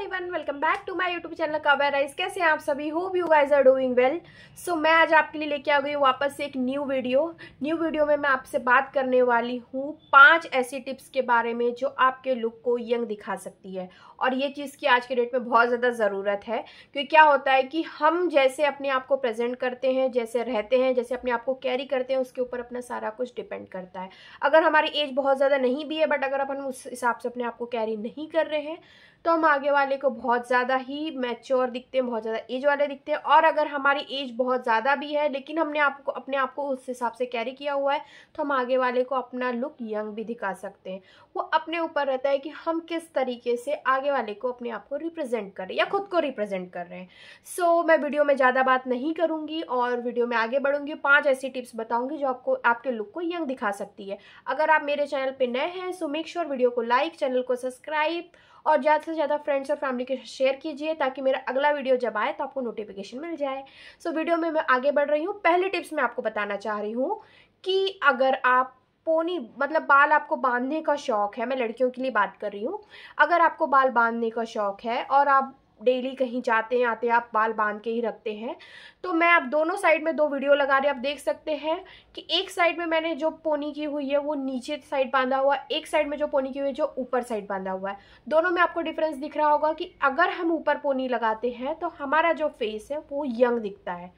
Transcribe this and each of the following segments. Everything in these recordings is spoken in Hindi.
everyone welcome back to my YouTube channel कवर राइस कैसे हैं आप सभी hope you guys are doing well so मैं आज आपके लिए लेके आ गई हूँ वापस से एक न्यू वीडियो न्यू वीडियो में मैं आपसे बात करने वाली हूँ पांच ऐसी टिप्स के बारे में जो आपके लुक को यंग दिखा सकती है और ये चीज़ की आज के डेट में बहुत ज़्यादा ज़रूरत है क्योंकि क्या होता है कि हम जैसे अपने आप को प्रेजेंट करते हैं जैसे रहते हैं जैसे अपने आप को कैरी करते हैं उसके ऊपर अपना सारा कुछ डिपेंड करता है अगर हमारी एज बहुत ज़्यादा नहीं भी है बट अगर अपन उस हिसाब से अपने आप को कैरी नहीं कर रहे हैं तो हम आगे वाले वाले को बहुत ज़्यादा ही मैच्योर दिखते हैं बहुत ज़्यादा एज वाले दिखते हैं और अगर हमारी एज बहुत ज़्यादा भी है लेकिन हमने आपको अपने आप को उस हिसाब से कैरी किया हुआ है तो हम आगे वाले को अपना लुक यंग भी दिखा सकते हैं वो अपने ऊपर रहता है कि हम किस तरीके से आगे वाले को अपने आप को रिप्रेजेंट कर रहे हैं या खुद को रिप्रेजेंट कर रहे हैं सो so, मैं वीडियो में ज़्यादा बात नहीं करूँगी और वीडियो में आगे बढ़ूँगी पाँच ऐसी टिप्स बताऊँगी जो आपको आपके लुक को यंग दिखा सकती है अगर आप मेरे चैनल पर नए हैं सो मेक श्योर वीडियो को लाइक चैनल को सब्सक्राइब और ज़्यादा से ज़्यादा फ्रेंड्स और फैमिली के शेयर कीजिए ताकि मेरा अगला वीडियो जब आए तो आपको नोटिफिकेशन मिल जाए सो so, वीडियो में मैं आगे बढ़ रही हूँ पहले टिप्स मैं आपको बताना चाह रही हूँ कि अगर आप पोनी मतलब बाल आपको बांधने का शौक़ है मैं लड़कियों के लिए बात कर रही हूँ अगर आपको बाल बांधने का शौक़ है और आप डेली कहीं जाते हैं आते हैं आप बाल बांध के ही रखते हैं तो मैं आप दोनों साइड में दो वीडियो लगा रही आप देख सकते हैं कि एक साइड में मैंने जो पोनी की हुई है वो नीचे साइड बांधा हुआ एक साइड में जो पोनी की हुई है जो ऊपर साइड बांधा हुआ है दोनों में आपको डिफरेंस दिख रहा होगा कि अगर हम ऊपर पोनी लगाते हैं तो हमारा जो फेस है वो यंग दिखता है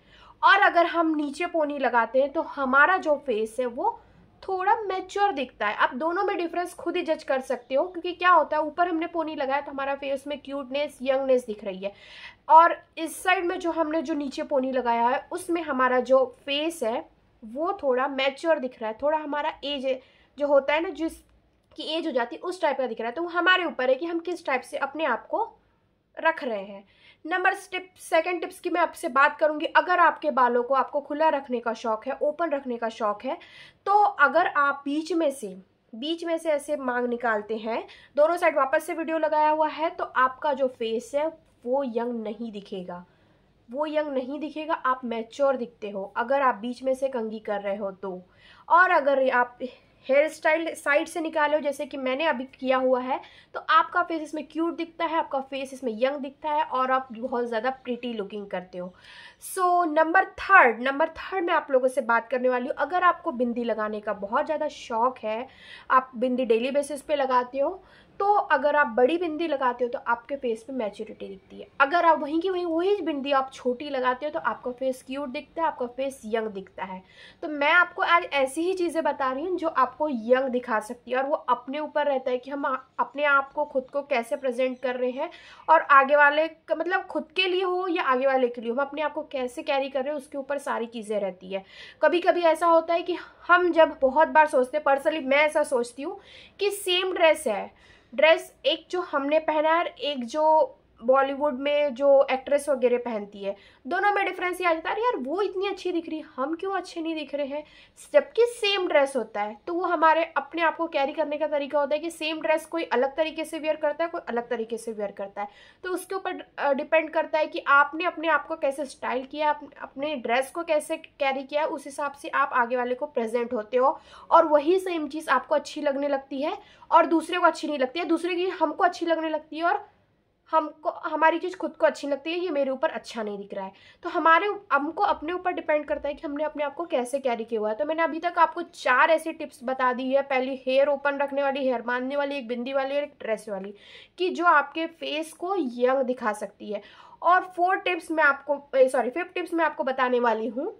और अगर हम नीचे पोनी लगाते हैं तो हमारा जो फेस है वो थोड़ा मैच्योर दिखता है आप दोनों में डिफरेंस खुद ही जज कर सकते हो क्योंकि क्या होता है ऊपर हमने पोनी लगाया तो हमारा फेस में क्यूटनेस यंगनेस दिख रही है और इस साइड में जो हमने जो नीचे पोनी लगाया है उसमें हमारा जो फेस है वो थोड़ा मैच्योर दिख रहा है थोड़ा हमारा एज जो होता है ना जिस की एज हो जाती है उस टाइप का दिख रहा है तो वो हमारे ऊपर है कि हम किस टाइप से अपने आप को रख रहे हैं नंबर स्टेप सेकेंड टिप्स की मैं आपसे बात करूंगी अगर आपके बालों को आपको खुला रखने का शौक है ओपन रखने का शौक है तो अगर आप बीच में से बीच में से ऐसे मांग निकालते हैं दोनों साइड वापस से वीडियो लगाया हुआ है तो आपका जो फेस है वो यंग नहीं दिखेगा वो यंग नहीं दिखेगा आप मैच्योर दिखते हो अगर आप बीच में से कंगी कर रहे हो तो और अगर आप हेयर स्टाइल साइड से निकालो जैसे कि मैंने अभी किया हुआ है तो आपका फेस इसमें क्यूट दिखता है आपका फेस इसमें यंग दिखता है और आप बहुत ज़्यादा प्रिटी लुकिंग करते हो so number third number third मैं आप लोगों से बात करने वाली हूँ अगर आपको बिंदी लगाने का बहुत ज़्यादा शौक है आप बिंदी डेली बेसिस पे लगाते हो तो अगर आप बड़ी बिंदी लगाते हो तो आपके फेस पे मैच्योरिटी दिखती है अगर आप वहीं की वहीं वही बिंदी आप छोटी लगाते हो तो आपका फेस क्यूट दिखता है आपका फेस यंग दिखता है तो मैं आपको आज ऐसी ही चीज़ें बता रही हूँ जो आपको यंग दिखा सकती है और वो अपने ऊपर रहता है कि हम अपने आप को खुद को कैसे प्रेजेंट कर रहे हैं और आगे वाले मतलब खुद के लिए हो या आगे वाले के लिए हो हम अपने आप को कैसे कैरी कर रहे हैं उसके ऊपर सारी चीज़ें रहती है कभी कभी ऐसा होता है कि हम जब बहुत बार सोचते हैं पर्सनली मैं ऐसा सोचती हूँ कि सेम ड्रेस है ड्रेस एक जो हमने पहना है और एक जो बॉलीवुड में जो एक्ट्रेस वगैरह पहनती है दोनों में डिफरेंस ये आ जाता है यार वो इतनी अच्छी दिख रही है हम क्यों अच्छे नहीं दिख रहे हैं जबकि सेम ड्रेस होता है तो वो हमारे अपने आप को कैरी करने का तरीका होता है कि सेम ड्रेस कोई अलग तरीके से वेयर करता है कोई अलग तरीके से वेयर करता है तो उसके ऊपर डिपेंड करता है कि आपने अपने आप को कैसे स्टाइल किया अपने ड्रेस को कैसे कैरी किया उस हिसाब से आप आगे वाले को प्रेजेंट होते हो और वही सेम चीज़ आपको अच्छी लगने लगती है और दूसरे को अच्छी नहीं लगती है दूसरे की हमको अच्छी लगने लगती है और हमको हमारी चीज़ खुद को अच्छी लगती है ये मेरे ऊपर अच्छा नहीं दिख रहा है तो हमारे हमको अपने ऊपर डिपेंड करता है कि हमने अपने आप को कैसे कैरी किया हुआ है तो मैंने अभी तक आपको चार ऐसी टिप्स बता दी है पहली हेयर ओपन रखने वाली हेयर बांधने वाली एक बिंदी वाली और एक ड्रेस वाली कि जो आपके फेस को यंग दिखा सकती है और फोर टिप्स मैं आपको सॉरी फिफ्थ टिप्स मैं आपको बताने वाली हूँ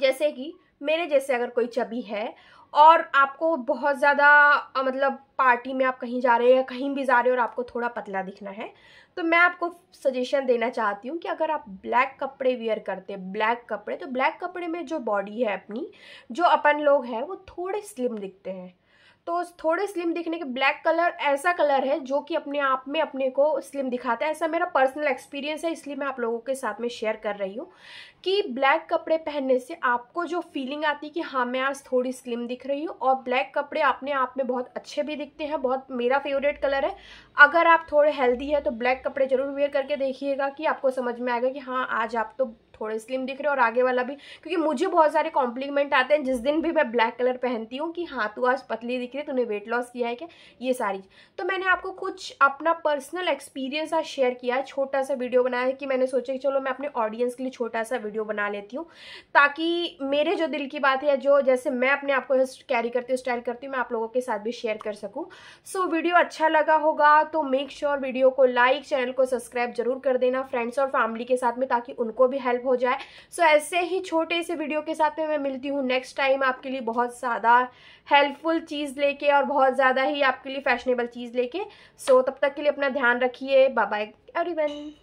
जैसे कि मेरे जैसे अगर कोई चबी है और आपको बहुत ज़्यादा मतलब पार्टी में आप कहीं जा रहे हैं या कहीं भी जा रहे हो और आपको थोड़ा पतला दिखना है तो मैं आपको सजेशन देना चाहती हूँ कि अगर आप ब्लैक कपड़े वियर करते हैं ब्लैक कपड़े तो ब्लैक कपड़े में जो बॉडी है अपनी जो अपन लोग हैं वो थोड़े स्लिम दिखते हैं तो थोड़े स्लिम दिखने के ब्लैक कलर ऐसा कलर है जो कि अपने आप में अपने को स्लिम दिखाता है ऐसा मेरा पर्सनल एक्सपीरियंस है इसलिए मैं आप लोगों के साथ में शेयर कर रही हूँ कि ब्लैक कपड़े पहनने से आपको जो फीलिंग आती है कि हाँ मैं आज थोड़ी स्लिम दिख रही हूँ और ब्लैक कपड़े अपने आप में बहुत अच्छे भी दिखते हैं बहुत मेरा फेवरेट कलर है अगर आप थोड़े हेल्दी है तो ब्लैक कपड़े जरूर वेयर करके देखिएगा कि आपको समझ में आएगा कि हाँ आज आप तो थोड़े स्लिम दिख रहे और आगे वाला भी क्योंकि मुझे बहुत सारे कॉम्प्लीमेंट आते हैं जिस दिन भी मैं ब्लैक कलर पहनती हूँ कि हाँ तू आज पतली दिख रही है तूने वेट लॉस किया है क्या ये सारी तो मैंने आपको कुछ अपना पर्सनल एक्सपीरियंस आज शेयर किया है छोटा सा वीडियो बनाया है कि मैंने सोचा कि चलो मैं अपने ऑडियंस के लिए छोटा सा वीडियो बना लेती हूँ ताकि मेरे जो दिल की बात है जो जैसे मैं अपने आप को कैरी करती हूँ स्टाइल करती हूँ मैं आप लोगों के साथ भी शेयर कर सकूँ सो वीडियो अच्छा लगा होगा तो मेक श्योर वीडियो को लाइक चैनल को सब्सक्राइब जरूर कर देना फ्रेंड्स और फैमिली के साथ में ताकि उनको भी हेल्प हो जाए सो so, ऐसे ही छोटे से वीडियो के साथ में मैं मिलती हूँ नेक्स्ट टाइम आपके लिए बहुत ज़्यादा हेल्पफुल चीज़ लेके और बहुत ज़्यादा ही आपके लिए फैशनेबल चीज़ लेके सो so, तब तक के लिए अपना ध्यान रखिए बाय बाय एवरीवन